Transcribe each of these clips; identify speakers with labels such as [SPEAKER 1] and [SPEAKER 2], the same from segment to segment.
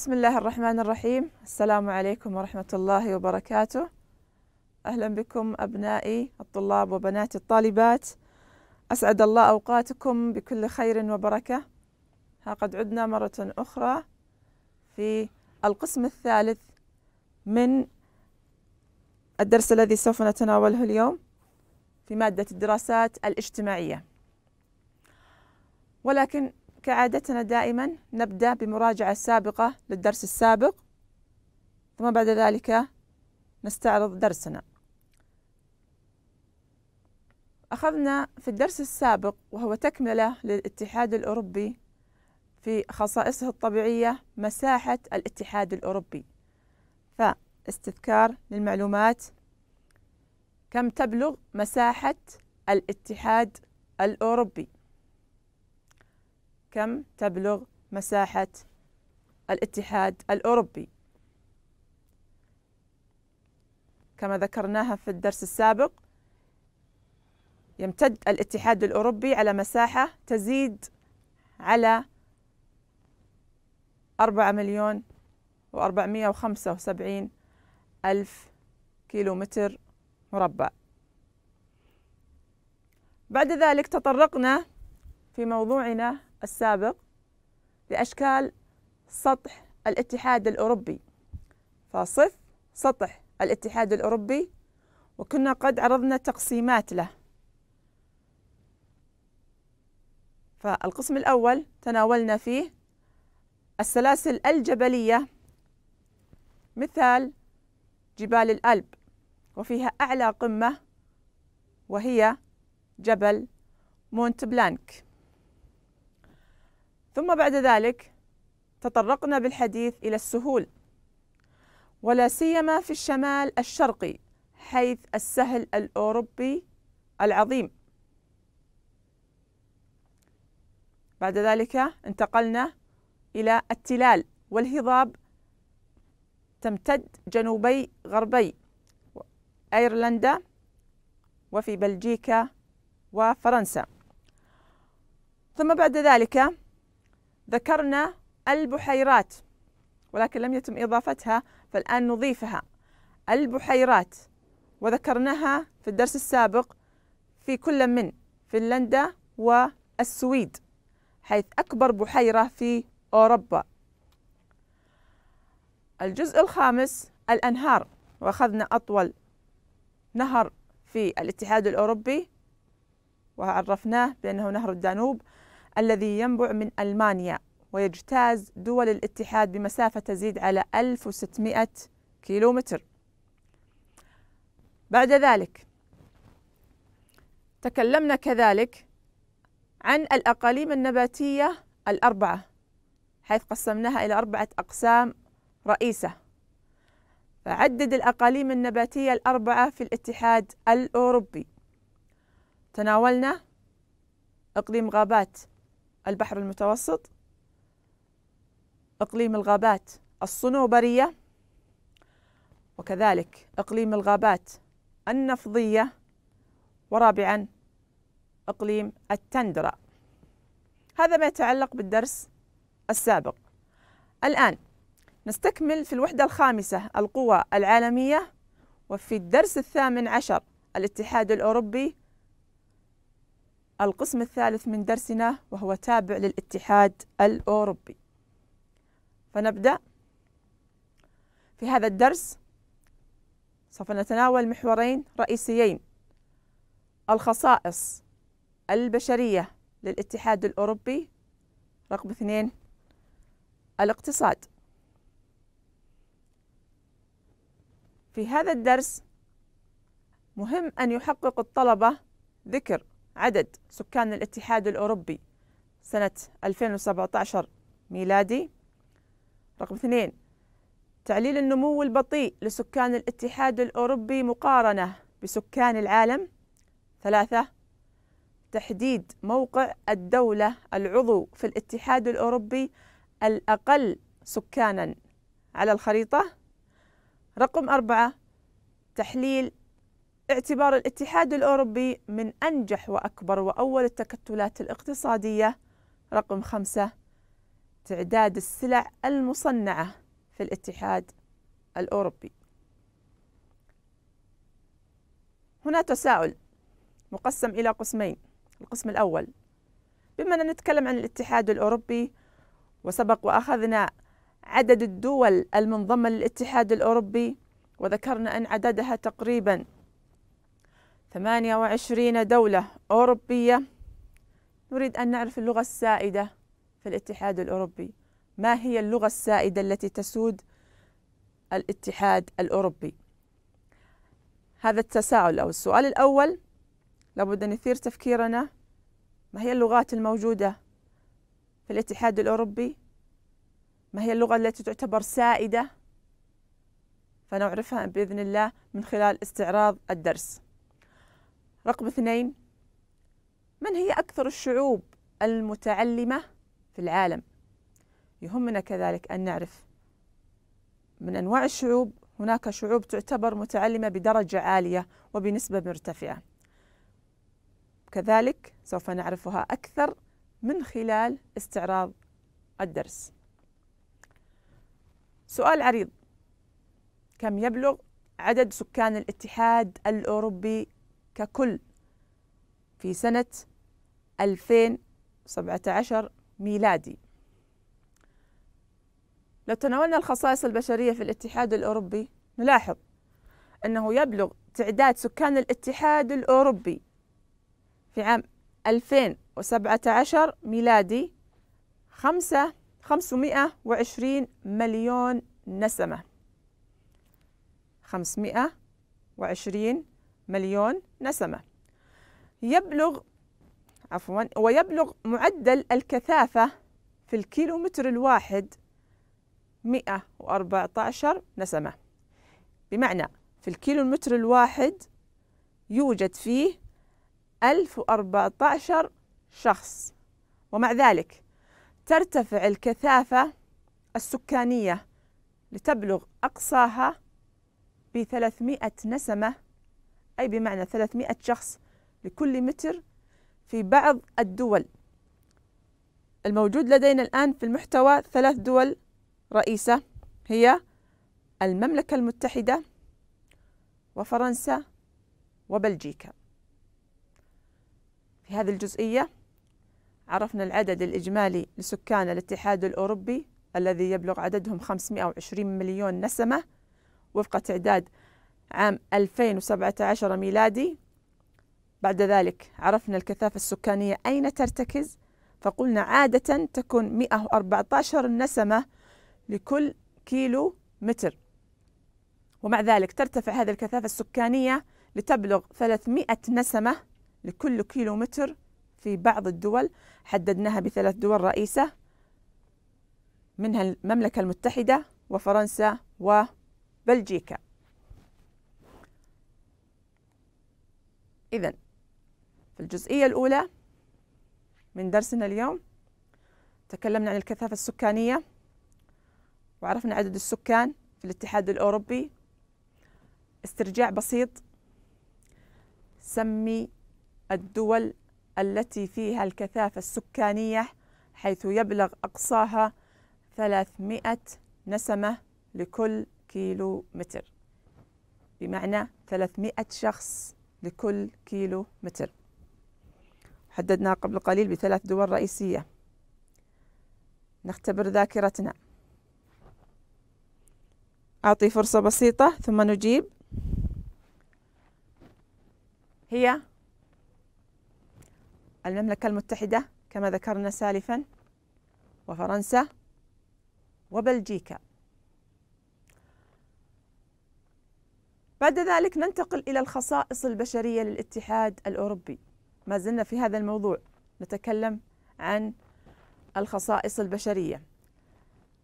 [SPEAKER 1] بسم الله الرحمن الرحيم السلام عليكم ورحمة الله وبركاته أهلا بكم أبنائي الطلاب وبناتي الطالبات أسعد الله أوقاتكم بكل خير وبركة ها قد عدنا مرة أخرى في القسم الثالث من الدرس الذي سوف نتناوله اليوم في مادة الدراسات الاجتماعية ولكن كعادتنا دائما نبدأ بمراجعة سابقة للدرس السابق ثم بعد ذلك نستعرض درسنا أخذنا في الدرس السابق وهو تكملة للاتحاد الأوروبي في خصائصه الطبيعية مساحة الاتحاد الأوروبي فاستذكار للمعلومات كم تبلغ مساحة الاتحاد الأوروبي كم تبلغ مساحة الاتحاد الأوروبي كما ذكرناها في الدرس السابق يمتد الاتحاد الأوروبي على مساحة تزيد على أربعة مليون وخمسة وسبعين ألف كيلومتر مربع بعد ذلك تطرقنا في موضوعنا السابق لأشكال سطح الاتحاد الأوروبي فصف سطح الاتحاد الأوروبي وكنا قد عرضنا تقسيمات له فالقسم الأول تناولنا فيه السلاسل الجبلية مثال جبال الألب وفيها أعلى قمة وهي جبل مونت بلانك ثم بعد ذلك تطرقنا بالحديث إلى السهول ولا سيما في الشمال الشرقي حيث السهل الأوروبي العظيم بعد ذلك انتقلنا إلى التلال والهضاب تمتد جنوبي غربي أيرلندا وفي بلجيكا وفرنسا ثم بعد ذلك ذكرنا البحيرات ولكن لم يتم إضافتها فالآن نضيفها البحيرات وذكرناها في الدرس السابق في كل من فنلندا والسويد حيث أكبر بحيرة في أوروبا الجزء الخامس الأنهار وأخذنا أطول نهر في الاتحاد الأوروبي وعرفناه بأنه نهر الدانوب الذي ينبع من ألمانيا ويجتاز دول الاتحاد بمسافة تزيد على 1600 كيلومتر بعد ذلك تكلمنا كذلك عن الأقاليم النباتية الأربعة حيث قسمناها إلى أربعة أقسام رئيسة فعدد الأقاليم النباتية الأربعة في الاتحاد الأوروبي تناولنا إقليم غابات البحر المتوسط إقليم الغابات الصنوبرية وكذلك إقليم الغابات النفضية ورابعا إقليم التندرة هذا ما يتعلق بالدرس السابق الآن نستكمل في الوحدة الخامسة القوى العالمية وفي الدرس الثامن عشر الاتحاد الأوروبي القسم الثالث من درسنا وهو تابع للاتحاد الأوروبي فنبدأ في هذا الدرس سوف نتناول محورين رئيسيين الخصائص البشرية للاتحاد الأوروبي رقم اثنين الاقتصاد في هذا الدرس مهم أن يحقق الطلبة ذكر عدد سكان الاتحاد الأوروبي سنة 2017 ميلادي رقم اثنين تعليل النمو البطيء لسكان الاتحاد الأوروبي مقارنة بسكان العالم ثلاثة تحديد موقع الدولة العضو في الاتحاد الأوروبي الأقل سكانا على الخريطة رقم أربعة تحليل اعتبار الاتحاد الأوروبي من أنجح وأكبر وأول التكتلات الاقتصادية رقم خمسة تعداد السلع المصنعة في الاتحاد الأوروبي هنا تساؤل مقسم إلى قسمين القسم الأول بما أن نتكلم عن الاتحاد الأوروبي وسبق وأخذنا عدد الدول المنضمة للاتحاد الأوروبي وذكرنا أن عددها تقريباً 28 دولة أوروبية نريد أن نعرف اللغة السائدة في الاتحاد الأوروبي ما هي اللغة السائدة التي تسود الاتحاد الأوروبي هذا التساؤل أو السؤال الأول لابد أن يثير تفكيرنا ما هي اللغات الموجودة في الاتحاد الأوروبي ما هي اللغة التي تعتبر سائدة فنعرفها بإذن الله من خلال استعراض الدرس رقم اثنين من هي أكثر الشعوب المتعلمة في العالم يهمنا كذلك أن نعرف من أنواع الشعوب هناك شعوب تعتبر متعلمة بدرجة عالية وبنسبة مرتفعة كذلك سوف نعرفها أكثر من خلال استعراض الدرس سؤال عريض كم يبلغ عدد سكان الاتحاد الأوروبي ككل في سنة 2017 ميلادي لو تناولنا الخصائص البشرية في الاتحاد الأوروبي نلاحظ أنه يبلغ تعداد سكان الاتحاد الأوروبي في عام 2017 ميلادي خمسة 520 مليون نسمة 520 مليون نسمة يبلغ عفوا ويبلغ معدل الكثافة في الكيلومتر الواحد 114 نسمة بمعنى في الكيلومتر الواحد يوجد فيه 1014 شخص ومع ذلك ترتفع الكثافة السكانية لتبلغ أقصاها ب 300 نسمة أي بمعنى 300 شخص لكل متر في بعض الدول الموجود لدينا الآن في المحتوى ثلاث دول رئيسة هي المملكة المتحدة وفرنسا وبلجيكا في هذه الجزئية عرفنا العدد الإجمالي لسكان الاتحاد الأوروبي الذي يبلغ عددهم 520 مليون نسمة وفق تعداد عام 2017 ميلادي بعد ذلك عرفنا الكثافة السكانية أين ترتكز فقلنا عادة تكون 114 نسمة لكل كيلو متر ومع ذلك ترتفع هذه الكثافة السكانية لتبلغ 300 نسمة لكل كيلو متر في بعض الدول حددناها بثلاث دول رئيسة منها المملكة المتحدة وفرنسا وبلجيكا إذا في الجزئية الأولى من درسنا اليوم تكلمنا عن الكثافة السكانية وعرفنا عدد السكان في الاتحاد الأوروبي استرجاع بسيط سمي الدول التي فيها الكثافة السكانية حيث يبلغ أقصاها 300 نسمة لكل كيلو متر بمعنى 300 شخص لكل كيلو متر حددنا قبل قليل بثلاث دول رئيسية نختبر ذاكرتنا أعطي فرصة بسيطة ثم نجيب هي المملكة المتحدة كما ذكرنا سالفا وفرنسا وبلجيكا بعد ذلك ننتقل إلى الخصائص البشرية للاتحاد الأوروبي ما زلنا في هذا الموضوع نتكلم عن الخصائص البشرية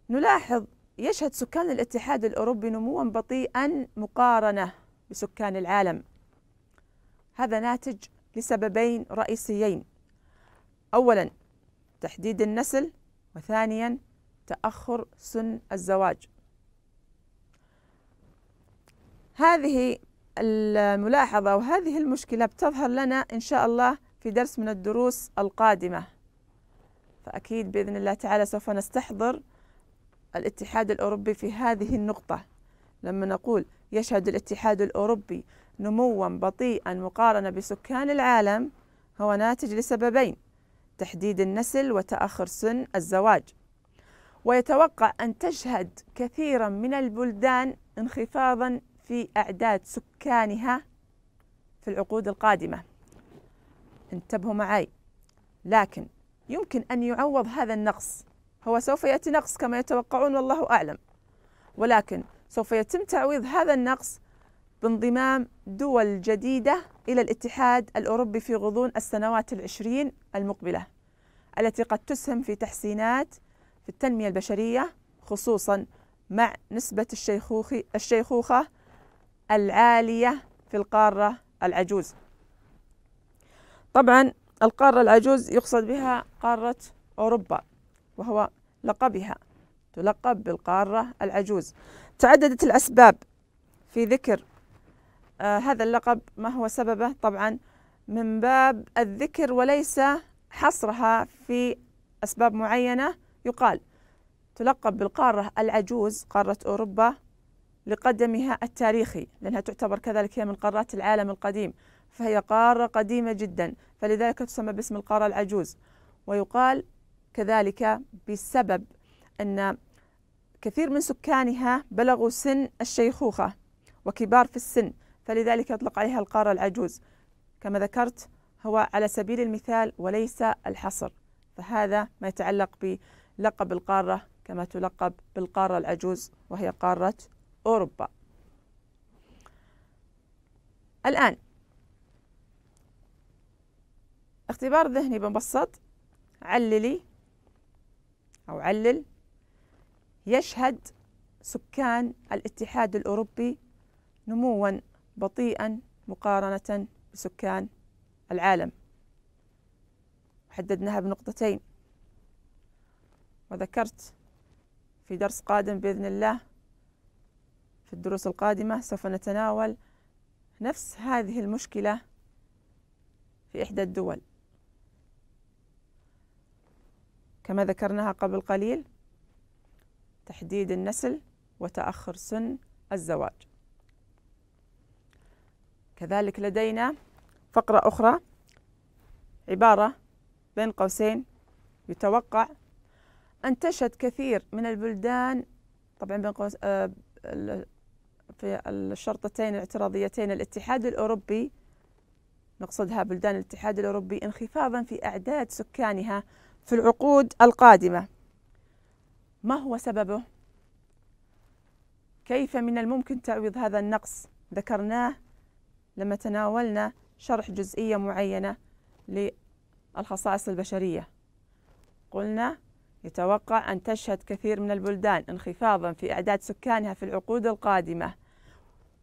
[SPEAKER 1] نلاحظ يشهد سكان الاتحاد الأوروبي نموا بطيئا مقارنة بسكان العالم هذا ناتج لسببين رئيسيين أولا تحديد النسل وثانيا تأخر سن الزواج هذه الملاحظة وهذه المشكلة بتظهر لنا إن شاء الله في درس من الدروس القادمة فأكيد بإذن الله تعالى سوف نستحضر الاتحاد الأوروبي في هذه النقطة لما نقول يشهد الاتحاد الأوروبي نموا بطيئا مقارنة بسكان العالم هو ناتج لسببين تحديد النسل وتأخر سن الزواج ويتوقع أن تشهد كثيرا من البلدان انخفاضا في أعداد سكانها في العقود القادمة انتبهوا معي لكن يمكن أن يعوض هذا النقص هو سوف يأتي نقص كما يتوقعون والله أعلم ولكن سوف يتم تعويض هذا النقص بانضمام دول جديدة إلى الاتحاد الأوروبي في غضون السنوات العشرين المقبلة التي قد تسهم في تحسينات في التنمية البشرية خصوصا مع نسبة الشيخوخة العالية في القارة العجوز طبعا القارة العجوز يقصد بها قارة أوروبا وهو لقبها تلقب بالقارة العجوز تعددت الأسباب في ذكر آه هذا اللقب ما هو سببه طبعا من باب الذكر وليس حصرها في أسباب معينة يقال تلقب بالقارة العجوز قارة أوروبا لقدمها التاريخي لأنها تعتبر كذلك هي من قارات العالم القديم فهي قارة قديمة جدا فلذلك تسمى باسم القارة العجوز ويقال كذلك بسبب أن كثير من سكانها بلغوا سن الشيخوخة وكبار في السن فلذلك يطلق عليها القارة العجوز كما ذكرت هو على سبيل المثال وليس الحصر فهذا ما يتعلق بلقب القارة كما تلقب بالقارة العجوز وهي قارة أوروبا الآن اختبار ذهني بمبسط عللي أو علل يشهد سكان الاتحاد الأوروبي نموا بطيئا مقارنة بسكان العالم حددناها بنقطتين وذكرت في درس قادم بإذن الله في الدروس القادمة سوف نتناول نفس هذه المشكلة في إحدى الدول كما ذكرناها قبل قليل تحديد النسل وتأخر سن الزواج كذلك لدينا فقرة أخرى عبارة بين قوسين يتوقع أن تشهد كثير من البلدان طبعا بين قوس آه، في الشرطتين الاعتراضيتين الاتحاد الأوروبي نقصدها بلدان الاتحاد الأوروبي انخفاضا في أعداد سكانها في العقود القادمة ما هو سببه؟ كيف من الممكن تعويض هذا النقص؟ ذكرناه لما تناولنا شرح جزئية معينة للخصائص البشرية قلنا يتوقع أن تشهد كثير من البلدان انخفاضا في أعداد سكانها في العقود القادمة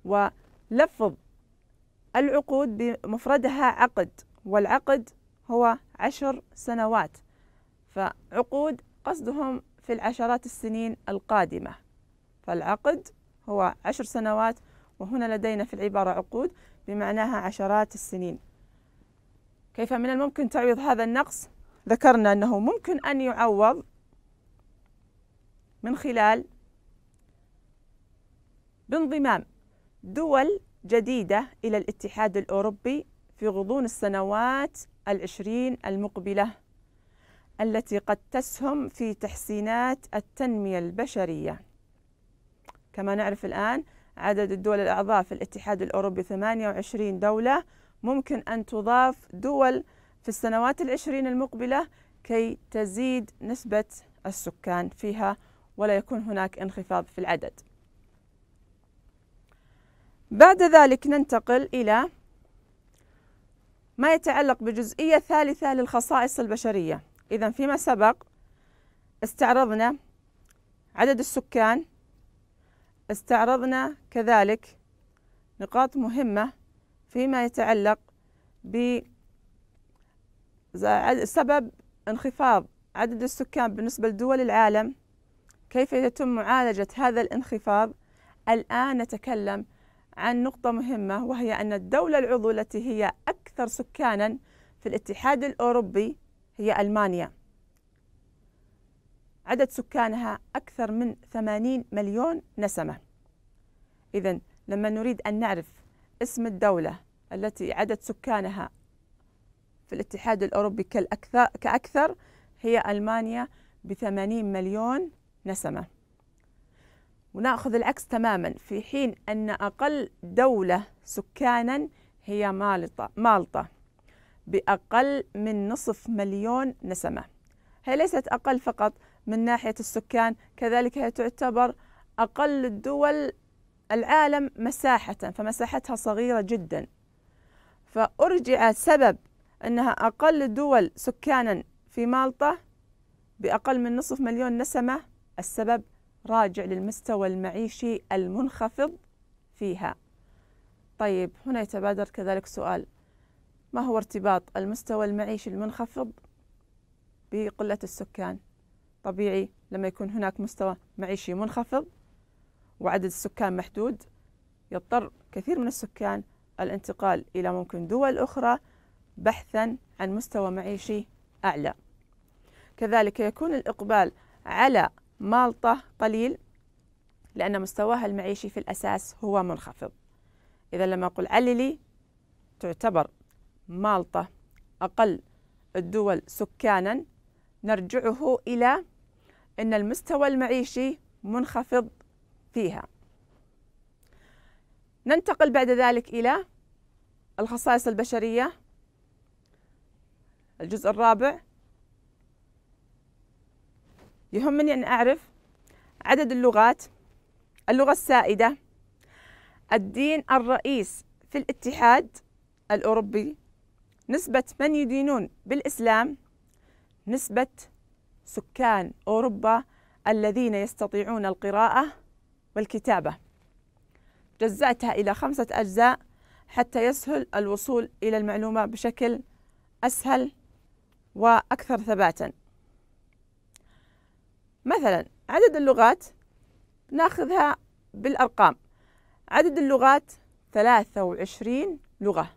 [SPEAKER 1] ولفظ العقود بمفردها عقد والعقد هو عشر سنوات فعقود قصدهم في العشرات السنين القادمة فالعقد هو عشر سنوات وهنا لدينا في العبارة عقود بمعناها عشرات السنين كيف من الممكن تعويض هذا النقص ذكرنا أنه ممكن أن يعوض من خلال بانضمام دول جديدة إلى الاتحاد الأوروبي في غضون السنوات العشرين المقبلة التي قد تسهم في تحسينات التنمية البشرية كما نعرف الآن عدد الدول الأعضاء في الاتحاد الأوروبي 28 دولة ممكن أن تضاف دول في السنوات العشرين المقبلة كي تزيد نسبة السكان فيها ولا يكون هناك انخفاض في العدد بعد ذلك ننتقل إلى ما يتعلق بجزئية ثالثة للخصائص البشرية إذا فيما سبق استعرضنا عدد السكان استعرضنا كذلك نقاط مهمة فيما يتعلق ب سبب انخفاض عدد السكان بالنسبة لدول العالم كيف يتم معالجة هذا الانخفاض الآن نتكلم عن نقطة مهمة وهي أن الدولة العضو التي هي أكثر سكانا في الاتحاد الأوروبي هي ألمانيا عدد سكانها أكثر من 80 مليون نسمة إذا لما نريد أن نعرف اسم الدولة التي عدد سكانها في الاتحاد الأوروبي كالأكثر كأكثر هي ألمانيا بثمانين مليون نسمة ونأخذ العكس تماما في حين أن أقل دولة سكانا هي مالطة مالطة بأقل من نصف مليون نسمة هي ليست أقل فقط من ناحية السكان كذلك هي تعتبر أقل الدول العالم مساحة فمساحتها صغيرة جدا فأرجع سبب أنها أقل دول سكانا في مالطة بأقل من نصف مليون نسمة السبب راجع للمستوى المعيشي المنخفض فيها طيب هنا يتبادر كذلك سؤال ما هو ارتباط المستوى المعيشي المنخفض بقلة السكان طبيعي لما يكون هناك مستوى معيشي منخفض وعدد السكان محدود يضطر كثير من السكان الانتقال إلى ممكن دول أخرى بحثا عن مستوى معيشي أعلى كذلك يكون الإقبال على مالطة قليل لأن مستواها المعيشي في الأساس هو منخفض إذا لما أقول عللي تعتبر مالطة أقل الدول سكانا نرجعه إلى أن المستوى المعيشي منخفض فيها ننتقل بعد ذلك إلى الخصائص البشرية الجزء الرابع يهمني أن أعرف عدد اللغات اللغة السائدة الدين الرئيس في الاتحاد الأوروبي نسبة من يدينون بالإسلام نسبة سكان أوروبا الذين يستطيعون القراءة والكتابة جزأتها إلى خمسة أجزاء حتى يسهل الوصول إلى المعلومة بشكل أسهل وأكثر ثباتا مثلا عدد اللغات ناخذها بالأرقام عدد اللغات 23 لغة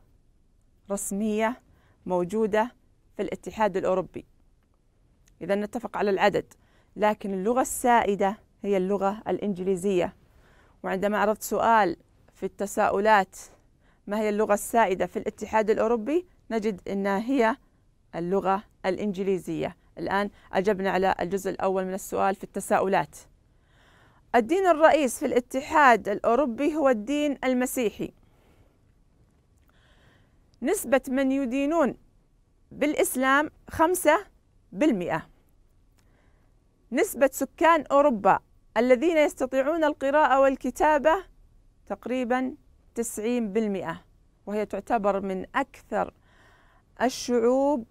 [SPEAKER 1] رسمية موجودة في الاتحاد الأوروبي إذا نتفق على العدد لكن اللغة السائدة هي اللغة الإنجليزية وعندما عرضت سؤال في التساؤلات ما هي اللغة السائدة في الاتحاد الأوروبي نجد أنها هي اللغة الإنجليزية الآن أجبنا على الجزء الأول من السؤال في التساؤلات الدين الرئيس في الاتحاد الأوروبي هو الدين المسيحي نسبة من يدينون بالإسلام خمسة بالمئة نسبة سكان أوروبا الذين يستطيعون القراءة والكتابة تقريبا تسعين بالمئة وهي تعتبر من أكثر الشعوب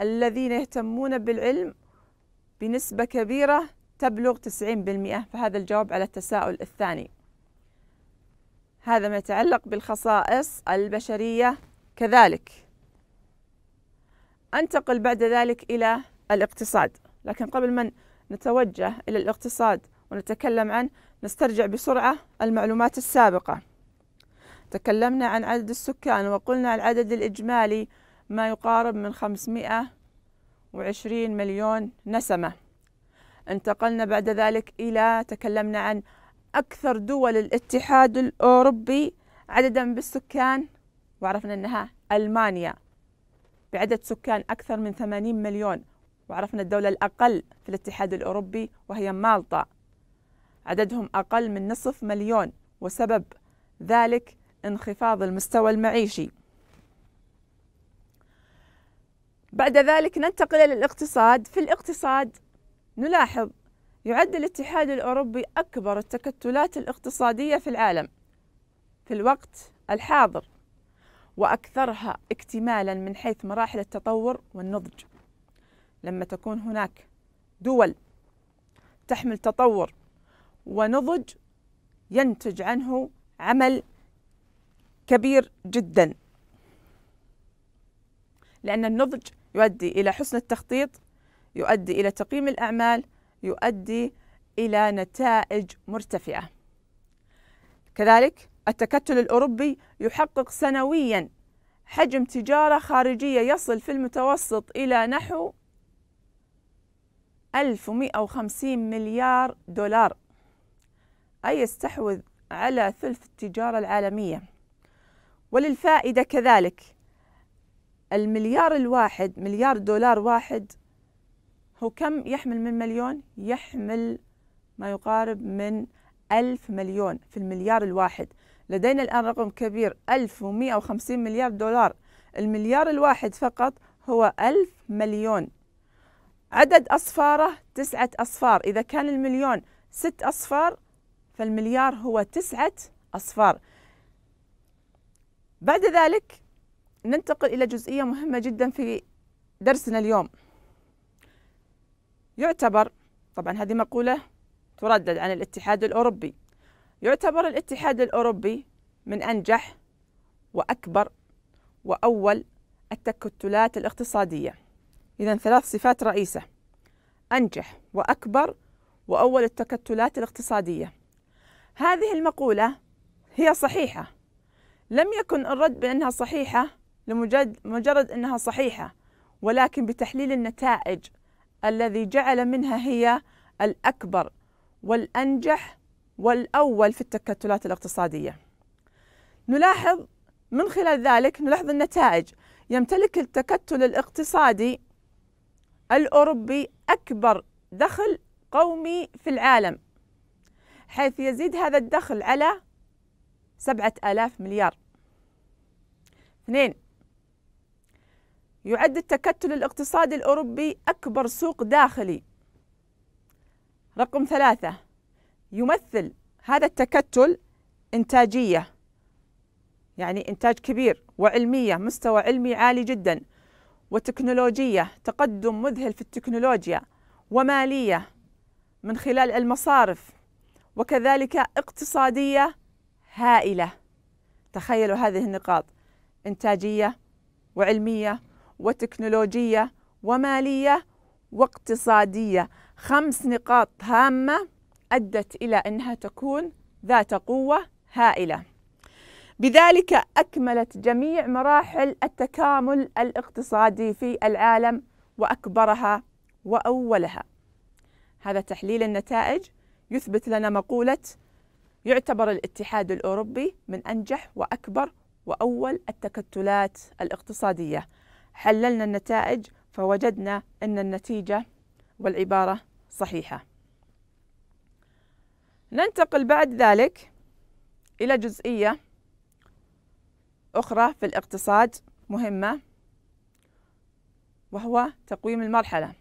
[SPEAKER 1] الذين يهتمون بالعلم بنسبة كبيرة تبلغ 90% فهذا الجواب على التساؤل الثاني هذا ما يتعلق بالخصائص البشرية كذلك أنتقل بعد ذلك إلى الاقتصاد لكن قبل ما نتوجه إلى الاقتصاد ونتكلم عن نسترجع بسرعة المعلومات السابقة تكلمنا عن عدد السكان وقلنا العدد الإجمالي ما يقارب من 520 مليون نسمة انتقلنا بعد ذلك إلى تكلمنا عن أكثر دول الاتحاد الأوروبي عددا بالسكان وعرفنا أنها ألمانيا بعدد سكان أكثر من 80 مليون وعرفنا الدولة الأقل في الاتحاد الأوروبي وهي مالطا عددهم أقل من نصف مليون وسبب ذلك انخفاض المستوى المعيشي بعد ذلك ننتقل إلى الاقتصاد في الاقتصاد نلاحظ يعد الاتحاد الأوروبي أكبر التكتلات الاقتصادية في العالم في الوقت الحاضر وأكثرها اكتمالا من حيث مراحل التطور والنضج لما تكون هناك دول تحمل تطور ونضج ينتج عنه عمل كبير جدا لأن النضج يؤدي إلى حسن التخطيط يؤدي إلى تقييم الأعمال يؤدي إلى نتائج مرتفعة كذلك التكتل الأوروبي يحقق سنويا حجم تجارة خارجية يصل في المتوسط إلى نحو 1150 مليار دولار أي يستحوذ على ثلث التجارة العالمية وللفائدة كذلك المليار الواحد مليار دولار واحد هو كم يحمل من مليون يحمل ما يقارب من ألف مليون في المليار الواحد لدينا الآن رقم كبير 1150 مليار دولار المليار الواحد فقط هو ألف مليون عدد أصفاره تسعة أصفار إذا كان المليون ست أصفار فالمليار هو تسعة أصفار بعد ذلك ننتقل إلى جزئية مهمة جدا في درسنا اليوم يعتبر طبعا هذه مقولة تردد عن الاتحاد الأوروبي يعتبر الاتحاد الأوروبي من أنجح وأكبر وأول التكتلات الاقتصادية إذا ثلاث صفات رئيسة أنجح وأكبر وأول التكتلات الاقتصادية هذه المقولة هي صحيحة لم يكن الرد بأنها صحيحة لمجرد مجرد أنها صحيحة ولكن بتحليل النتائج الذي جعل منها هي الأكبر والأنجح والأول في التكتلات الاقتصادية نلاحظ من خلال ذلك نلاحظ النتائج يمتلك التكتل الاقتصادي الأوروبي أكبر دخل قومي في العالم حيث يزيد هذا الدخل على سبعة آلاف مليار اثنين يعد التكتل الاقتصادي الأوروبي أكبر سوق داخلي رقم ثلاثة يمثل هذا التكتل إنتاجية يعني إنتاج كبير وعلمية مستوى علمي عالي جدا وتكنولوجية تقدم مذهل في التكنولوجيا ومالية من خلال المصارف وكذلك اقتصادية هائلة تخيلوا هذه النقاط إنتاجية وعلمية وتكنولوجية ومالية واقتصادية خمس نقاط هامة أدت إلى أنها تكون ذات قوة هائلة بذلك أكملت جميع مراحل التكامل الاقتصادي في العالم وأكبرها وأولها هذا تحليل النتائج يثبت لنا مقولة يعتبر الاتحاد الأوروبي من أنجح وأكبر وأول التكتلات الاقتصادية حللنا النتائج فوجدنا أن النتيجة والعبارة صحيحة ننتقل بعد ذلك إلى جزئية أخرى في الاقتصاد مهمة وهو تقويم المرحلة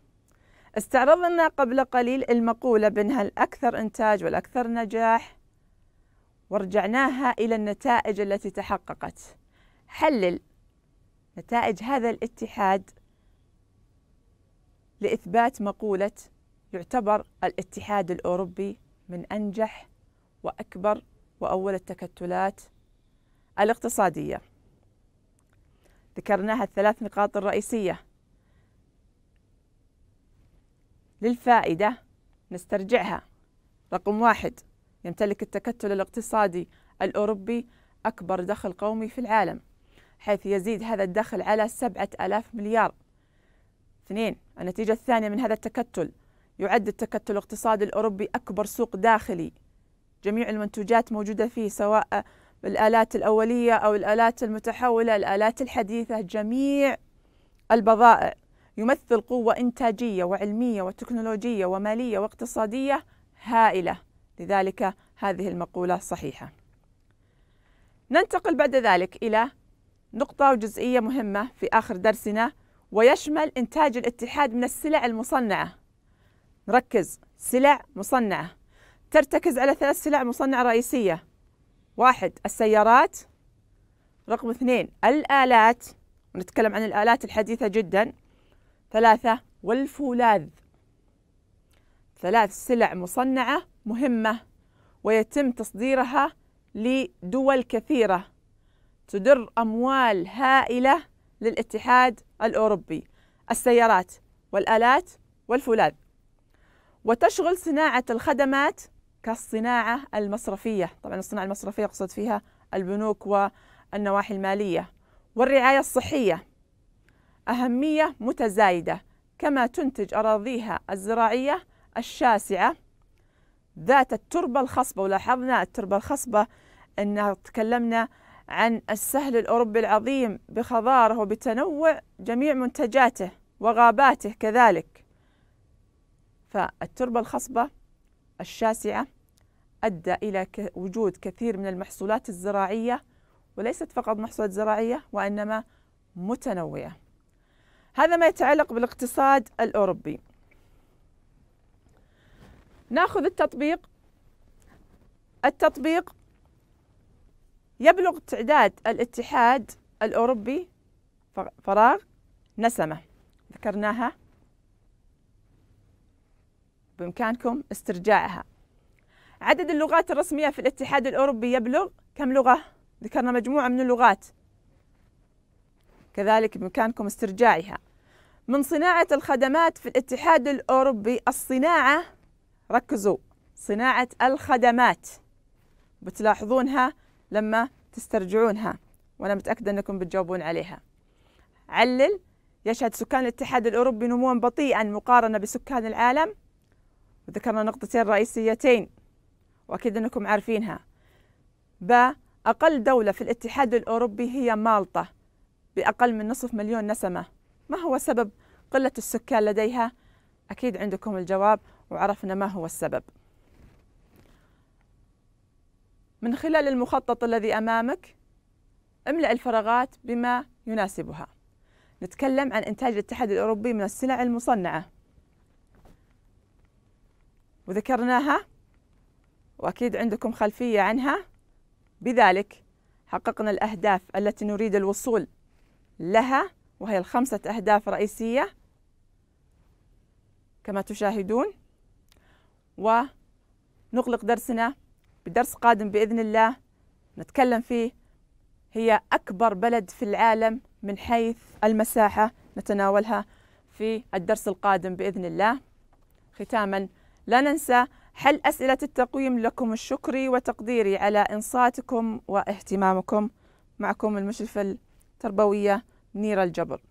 [SPEAKER 1] استعرضنا قبل قليل المقولة بأنها الأكثر إنتاج والأكثر نجاح ورجعناها إلى النتائج التي تحققت حلل نتائج هذا الاتحاد لإثبات مقولة يعتبر الاتحاد الأوروبي من أنجح وأكبر وأول التكتلات الاقتصادية ذكرناها الثلاث نقاط الرئيسية للفائدة نسترجعها رقم واحد يمتلك التكتل الاقتصادي الأوروبي أكبر دخل قومي في العالم حيث يزيد هذا الدخل على 7000 مليار اثنين النتيجة الثانية من هذا التكتل يعد التكتل الاقتصادي الأوروبي أكبر سوق داخلي جميع المنتوجات موجودة فيه سواء الآلات الأولية أو الآلات المتحولة الآلات الحديثة جميع البضائع يمثل قوة إنتاجية وعلمية وتكنولوجية ومالية واقتصادية هائلة لذلك هذه المقولة صحيحة ننتقل بعد ذلك إلى نقطة وجزئية مهمة في آخر درسنا ويشمل إنتاج الاتحاد من السلع المصنعة نركز سلع مصنعة ترتكز على ثلاث سلع مصنعة رئيسية واحد السيارات رقم اثنين الآلات ونتكلم عن الآلات الحديثة جدا ثلاثة والفولاذ ثلاث سلع مصنعة مهمة ويتم تصديرها لدول كثيرة تدر أموال هائلة للاتحاد الأوروبي السيارات والآلات والفولاذ وتشغل صناعة الخدمات كالصناعة المصرفية طبعا الصناعة المصرفية أقصد فيها البنوك والنواحي المالية والرعاية الصحية أهمية متزايدة كما تنتج أراضيها الزراعية الشاسعة ذات التربة الخصبة ولاحظنا التربة الخصبة أن تكلمنا عن السهل الأوروبي العظيم بخضاره وبتنوع جميع منتجاته وغاباته كذلك فالتربة الخصبة الشاسعة أدى إلى وجود كثير من المحصولات الزراعية وليست فقط محصولات زراعية وإنما متنوعة هذا ما يتعلق بالاقتصاد الأوروبي ناخذ التطبيق التطبيق يبلغ تعداد الاتحاد الأوروبي فراغ نسمة ذكرناها بإمكانكم استرجاعها عدد اللغات الرسمية في الاتحاد الأوروبي يبلغ كم لغة؟ ذكرنا مجموعة من اللغات كذلك بإمكانكم استرجاعها من صناعة الخدمات في الاتحاد الأوروبي الصناعة ركزوا صناعة الخدمات بتلاحظونها لما تسترجعونها وأنا متأكدة أنكم بتجاوبون عليها علل يشهد سكان الاتحاد الأوروبي نموا بطيئا مقارنة بسكان العالم وذكرنا نقطتين رئيسيتين وأكيد أنكم عارفينها ب أقل دولة في الاتحاد الأوروبي هي مالطة بأقل من نصف مليون نسمة ما هو سبب قلة السكان لديها؟ أكيد عندكم الجواب وعرفنا ما هو السبب من خلال المخطط الذي أمامك املأ الفراغات بما يناسبها نتكلم عن إنتاج الاتحاد الأوروبي من السلع المصنعة وذكرناها وأكيد عندكم خلفية عنها بذلك حققنا الأهداف التي نريد الوصول لها وهي الخمسة أهداف رئيسية كما تشاهدون ونغلق درسنا بدرس قادم باذن الله نتكلم فيه هي اكبر بلد في العالم من حيث المساحه نتناولها في الدرس القادم باذن الله ختاما لا ننسى حل اسئله التقويم لكم الشكري وتقديري على انصاتكم واهتمامكم معكم المشرفه التربويه نيرة الجبر